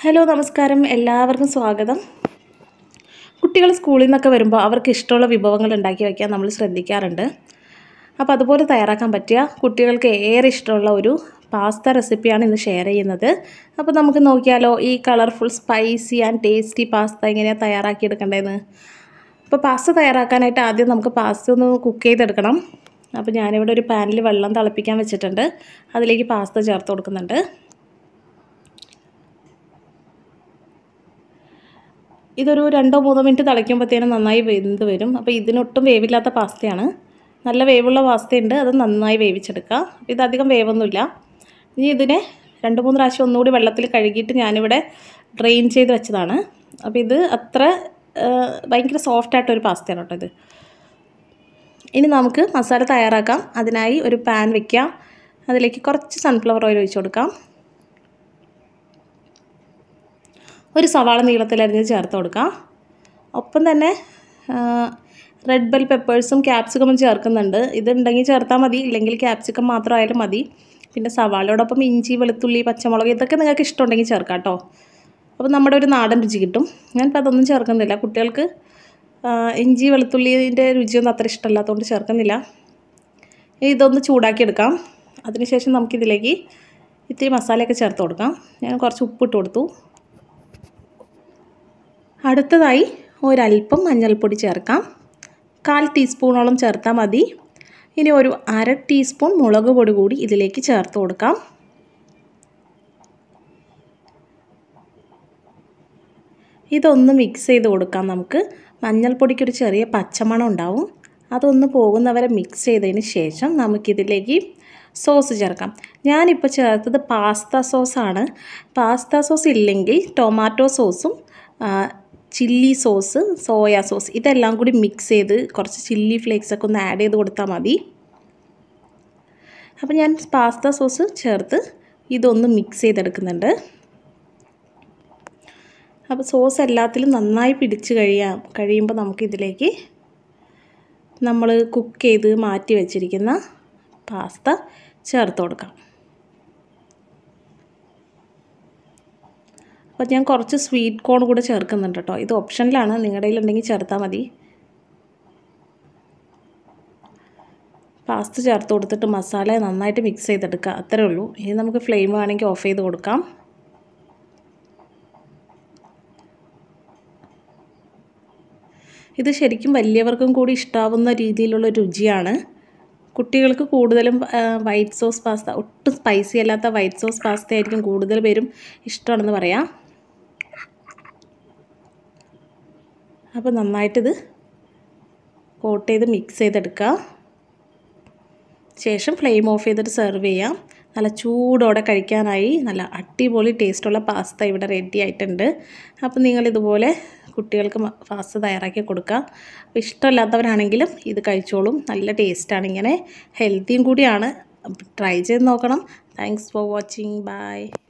hello നമസ്കാരം എല്ലാവർക്കും സ്വാഗതം കുട്ടികൾ സ്കൂളിൽ നിന്നൊക്കെ വരുമ്പോൾ അവർക്ക് ഇഷ്ടമുള്ള വിഭവങ്ങൾ ഉണ്ടാക്കി വയ്ക്കാൻ നമ്മൾ ശ്രദ്ധിക്കാറുണ്ട് അപ്പോൾ അതുപോലെ തയ്യാറാക്കാൻ പറ്റിയ കുട്ടികൾക്ക് ഏറെ ഇഷ്ടമുള്ള ഒരു പാസ്ത റെസിപ്പിയാണ് ഇന്ന് ഷെയർ ചെയ്യുന്നത് അപ്പോൾ നമുക്ക് നോക്കിയാലോ ഈ colourful spicy and tasty pasta എങ്ങനെയാണ് തയ്യാറാക്കിയെടുക്കേണ്ടതെന്ന് അപ്പോൾ പാസ്ത തയ്യാറാക്കാനായിട്ട് ആദ്യം നമുക്ക് പാസ്ത ഒന്ന് കുക്ക് ചെയ്തെടുക്കണം അപ്പോൾ ഞാനിവിടെ ഒരു പാനിൽ വെള്ളം തിളപ്പിക്കാൻ വെച്ചിട്ടുണ്ട് അതിലേക്ക് പാസ്ത ചേർത്ത് കൊടുക്കുന്നുണ്ട് ഇതൊരു രണ്ടോ മൂന്നോ മിനിറ്റ് തിളയ്ക്കുമ്പോഴത്തേനും നന്നായി വെന്ത് വരും അപ്പോൾ ഇതിനൊട്ടും വേവില്ലാത്ത പാസ്തയാണ് നല്ല വേവുള്ള പാസ്തയുണ്ട് അത് നന്നായി വേവിച്ചെടുക്കുക ഇതധികം വേവൊന്നുമില്ല ഇനി ഇതിനെ രണ്ട് മൂന്ന് പ്രാവശ്യം ഒന്നുകൂടി വെള്ളത്തിൽ കഴുകിയിട്ട് ഞാനിവിടെ ഡ്രെയിൻ ചെയ്ത് വെച്ചതാണ് അപ്പോൾ ഇത് അത്ര ഭയങ്കര സോഫ്റ്റായിട്ടൊരു പാസ്തയാണ് കേട്ടോ ഇത് ഇനി നമുക്ക് മസാല തയ്യാറാക്കാം അതിനായി ഒരു പാൻ വെക്കാം അതിലേക്ക് കുറച്ച് സൺഫ്ലവർ ഓയിൽ ഒഴിച്ചു കൊടുക്കാം ഒരു സവാള നീളത്തിലരിഞ്ഞ് ചേർത്ത് കൊടുക്കാം ഒപ്പം തന്നെ റെഡ് ബെൽ പെപ്പേഴ്സും ക്യാപ്സിക്കമും ചേർക്കുന്നുണ്ട് ഇതുണ്ടെങ്കിൽ ചേർത്താൽ മതി ഇല്ലെങ്കിൽ ക്യാപ്സിക്കം മാത്രമായാലും മതി പിന്നെ സവാളയോടൊപ്പം ഇഞ്ചി വെളുത്തുള്ളി പച്ചമുളക് ഇതൊക്കെ നിങ്ങൾക്ക് ഇഷ്ടമുണ്ടെങ്കിൽ ചേർക്കാം കേട്ടോ അപ്പോൾ നമ്മുടെ ഒരു നാടൻ രുചി കിട്ടും ഞാനിപ്പോൾ അതൊന്നും ചേർക്കുന്നില്ല കുട്ടികൾക്ക് ഇഞ്ചി വെളുത്തുള്ളിൻ്റെ രുചിയൊന്നും അത്ര ഇഷ്ടമല്ലാത്തതുകൊണ്ട് ചേർക്കുന്നില്ല ഇനി ഇതൊന്ന് ചൂടാക്കിയെടുക്കാം അതിനുശേഷം നമുക്കിതിലേക്ക് ഇത്തിരി മസാലയൊക്കെ ചേർത്ത് കൊടുക്കാം ഞാൻ കുറച്ച് ഉപ്പിട്ട് കൊടുത്തു അടുത്തതായി ഒരല്പം മഞ്ഞൾപ്പൊടി ചേർക്കാം കാൽ ടീസ്പൂണോളം ചേർത്താൽ മതി ഇനി ഒരു അര ടീസ്പൂൺ മുളക് പൊടി കൂടി ഇതിലേക്ക് ചേർത്ത് കൊടുക്കാം ഇതൊന്ന് മിക്സ് ചെയ്ത് കൊടുക്കാം നമുക്ക് മഞ്ഞൾപ്പൊടിക്കൊരു ചെറിയ പച്ചമണം ഉണ്ടാവും അതൊന്ന് പോകുന്നവരെ മിക്സ് ചെയ്തതിന് ശേഷം നമുക്കിതിലേക്ക് സോസ് ചേർക്കാം ഞാനിപ്പോൾ ചേർത്തത് പാസ്ത സോസാണ് പാസ്ത സോസ് ഇല്ലെങ്കിൽ ടൊമാറ്റോ സോസും ചില്ലി സോസ് സോയ സോസ് ഇതെല്ലാം കൂടി മിക്സ് ചെയ്ത് കുറച്ച് ചില്ലി ഫ്ലേക്സൊക്കെ ഒന്ന് ആഡ് ചെയ്ത് കൊടുത്താൽ മതി അപ്പോൾ ഞാൻ പാസ്ത സോസ് ചേർത്ത് ഇതൊന്ന് മിക്സ് ചെയ്തെടുക്കുന്നുണ്ട് അപ്പോൾ സോസ് എല്ലാത്തിലും നന്നായി പിടിച്ച് കഴിയാ കഴിയുമ്പോൾ നമുക്കിതിലേക്ക് നമ്മൾ കുക്ക് ചെയ്ത് മാറ്റി വെച്ചിരിക്കുന്ന പാസ്ത ചേർത്ത് കൊടുക്കാം അപ്പോൾ ഞാൻ കുറച്ച് സ്വീറ്റ് കോൺ കൂടെ ചേർക്കുന്നുണ്ട് കേട്ടോ ഇത് ഓപ്ഷനിലാണ് നിങ്ങളുടെ കയ്യിലുണ്ടെങ്കിൽ ചേർത്താൽ മതി പാസ്ത ചേർത്ത് കൊടുത്തിട്ട് മസാല നന്നായിട്ട് മിക്സ് ചെയ്തെടുക്കുക അത്രേ ഉള്ളൂ ഇനി നമുക്ക് ഫ്ലെയിം വേണമെങ്കിൽ ഓഫ് ചെയ്ത് കൊടുക്കാം ഇത് ശരിക്കും വലിയവർക്കും കൂടി ഇഷ്ടാവുന്ന രീതിയിലുള്ള രുചിയാണ് കുട്ടികൾക്ക് കൂടുതലും വൈറ്റ് സോസ് പാസ്ത ഒട്ടും സ്പൈസി അല്ലാത്ത വൈറ്റ് സോസ് പാസ്ത ആയിരിക്കും കൂടുതൽ പേരും ഇഷ്ടമാണെന്ന് പറയാം അപ്പോൾ നന്നായിട്ടിത് കോട്ട് ചെയ്ത് മിക്സ് ചെയ്തെടുക്കുക ശേഷം ഫ്ലെയിം ഓഫ് ചെയ്തിട്ട് സെർവ് ചെയ്യാം നല്ല ചൂടോടെ കഴിക്കാനായി നല്ല അടിപൊളി ടേസ്റ്റുള്ള പാസ്ത ഇവിടെ റെഡി ആയിട്ടുണ്ട് അപ്പോൾ നിങ്ങളിതുപോലെ കുട്ടികൾക്ക് പാസ്ത തയ്യാറാക്കി കൊടുക്കുക അപ്പോൾ ഇഷ്ടമില്ലാത്തവരാണെങ്കിലും ഇത് കഴിച്ചോളും നല്ല ടേസ്റ്റാണ് ഇങ്ങനെ ഹെൽത്തിയും കൂടിയാണ് ട്രൈ ചെയ്ത് നോക്കണം താങ്ക്സ് ഫോർ വാച്ചിങ് ബൈ